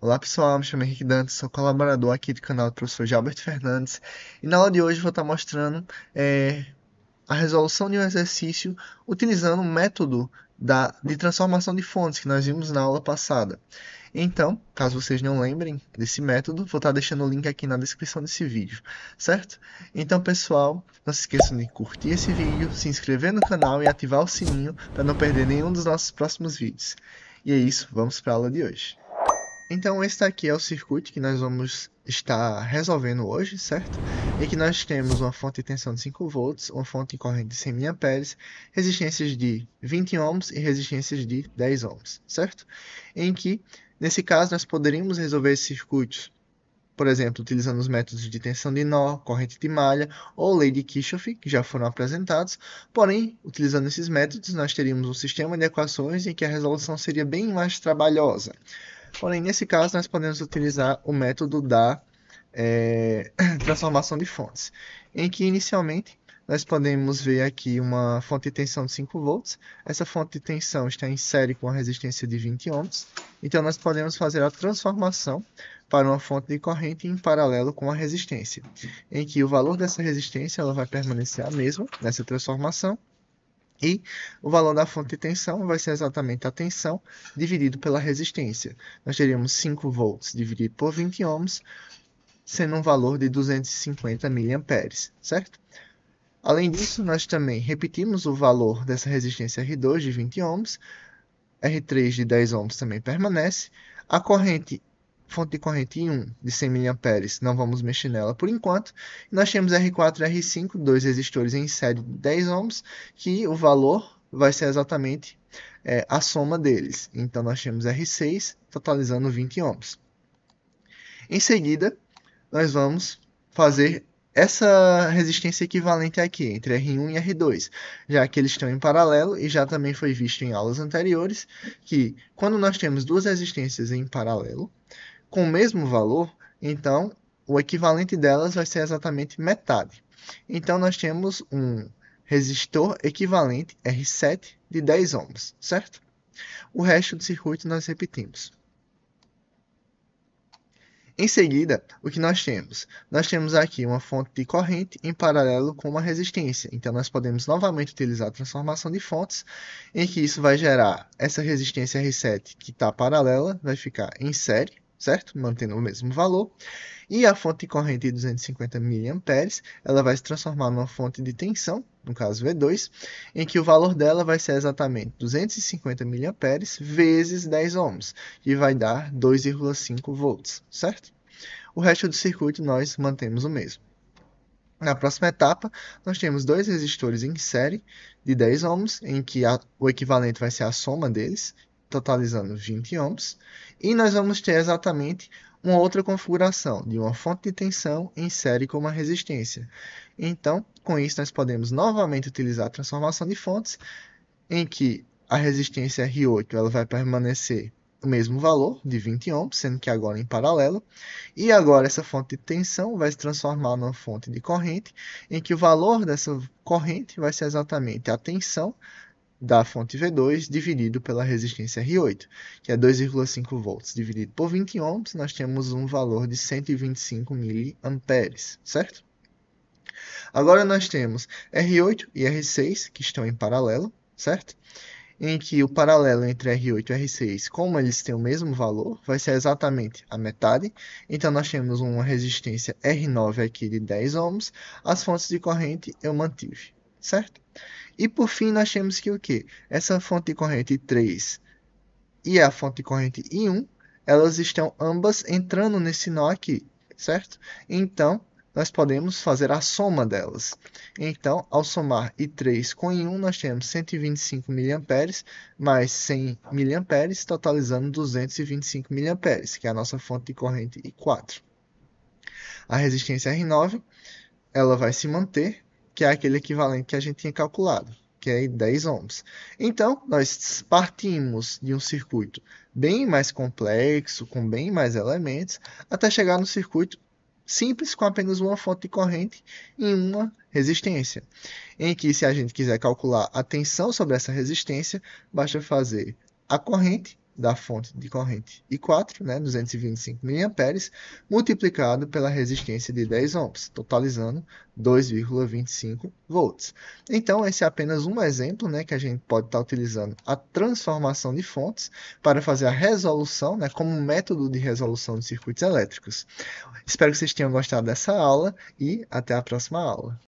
Olá pessoal, me chamo Henrique Dantas, sou colaborador aqui do canal do professor Gilberto Fernandes e na aula de hoje vou estar mostrando é, a resolução de um exercício utilizando o um método da, de transformação de fontes que nós vimos na aula passada. Então, caso vocês não lembrem desse método, vou estar deixando o link aqui na descrição desse vídeo, certo? Então pessoal, não se esqueçam de curtir esse vídeo, se inscrever no canal e ativar o sininho para não perder nenhum dos nossos próximos vídeos. E é isso, vamos para a aula de hoje. Então esse aqui é o circuito que nós vamos estar resolvendo hoje, certo? E que nós temos uma fonte de tensão de 5 volts, uma fonte de corrente de 100 mA, resistências de 20 ohms e resistências de 10 ohms, certo? Em que, nesse caso, nós poderíamos resolver esses circuitos, por exemplo, utilizando os métodos de tensão de nó, corrente de malha ou lei de Kirchhoff, que já foram apresentados, porém, utilizando esses métodos, nós teríamos um sistema de equações em que a resolução seria bem mais trabalhosa Porém, nesse caso, nós podemos utilizar o método da é, transformação de fontes, em que inicialmente nós podemos ver aqui uma fonte de tensão de 5 volts. Essa fonte de tensão está em série com a resistência de 20 ohms, então nós podemos fazer a transformação para uma fonte de corrente em paralelo com a resistência, em que o valor dessa resistência ela vai permanecer a mesma nessa transformação, e o valor da fonte de tensão vai ser exatamente a tensão dividido pela resistência. Nós teríamos 5 volts dividido por 20 ohms, sendo um valor de 250 mA, certo? Além disso, nós também repetimos o valor dessa resistência R2 de 20 ohms, R3 de 10 ohms também permanece, a corrente fonte de corrente 1 de 100 mA, não vamos mexer nela por enquanto. Nós temos R4 e R5, dois resistores em série de 10 ohms, que o valor vai ser exatamente é, a soma deles. Então nós temos R6 totalizando 20 ohms. Em seguida, nós vamos fazer essa resistência equivalente aqui, entre R1 e R2, já que eles estão em paralelo e já também foi visto em aulas anteriores que quando nós temos duas resistências em paralelo, com o mesmo valor, então o equivalente delas vai ser exatamente metade. Então nós temos um resistor equivalente R7 de 10 ohms, certo? O resto do circuito nós repetimos. Em seguida, o que nós temos? Nós temos aqui uma fonte de corrente em paralelo com uma resistência. Então, nós podemos novamente utilizar a transformação de fontes, em que isso vai gerar essa resistência R7 que está paralela, vai ficar em série, certo? Mantendo o mesmo valor. E a fonte de corrente de 250 mA, ela vai se transformar numa fonte de tensão, no caso V2, em que o valor dela vai ser exatamente 250 mA vezes 10 ohms, e vai dar 2,5 volts, certo? O resto do circuito nós mantemos o mesmo. Na próxima etapa, nós temos dois resistores em série de 10 ohms, em que a, o equivalente vai ser a soma deles, totalizando 20 ohms, e nós vamos ter exatamente uma outra configuração de uma fonte de tensão em série com uma resistência. Então, com isso, nós podemos novamente utilizar a transformação de fontes, em que a resistência R8 ela vai permanecer o mesmo valor, de 20 ohms, sendo que agora em paralelo, e agora essa fonte de tensão vai se transformar numa fonte de corrente, em que o valor dessa corrente vai ser exatamente a tensão da fonte V2 dividido pela resistência R8, que é 2,5 volts dividido por 20 ohms, nós temos um valor de 125 miliamperes, certo? Agora nós temos R8 e R6 que estão em paralelo, certo? Em que o paralelo entre R8 e R6, como eles têm o mesmo valor, vai ser exatamente a metade. Então nós temos uma resistência R9 aqui de 10 ohms. As fontes de corrente eu mantive certo? E por fim, nós temos que o que? Essa fonte de corrente 3 e a fonte de corrente I1, elas estão ambas entrando nesse nó aqui, certo? Então, nós podemos fazer a soma delas. Então, ao somar I3 com I1, nós temos 125 mA mais 100 mA, totalizando 225 mA, que é a nossa fonte de corrente I4. A resistência R9 ela vai se manter que é aquele equivalente que a gente tinha calculado, que é 10 ohms. Então, nós partimos de um circuito bem mais complexo, com bem mais elementos, até chegar no circuito simples com apenas uma fonte de corrente e uma resistência, em que se a gente quiser calcular a tensão sobre essa resistência, basta fazer a corrente da fonte de corrente né, e 4, né, 225 mA, multiplicado pela resistência de 10 ohms, totalizando 2,25 volts. Então, esse é apenas um exemplo né, que a gente pode estar tá utilizando a transformação de fontes para fazer a resolução, né, como método de resolução de circuitos elétricos. Espero que vocês tenham gostado dessa aula e até a próxima aula.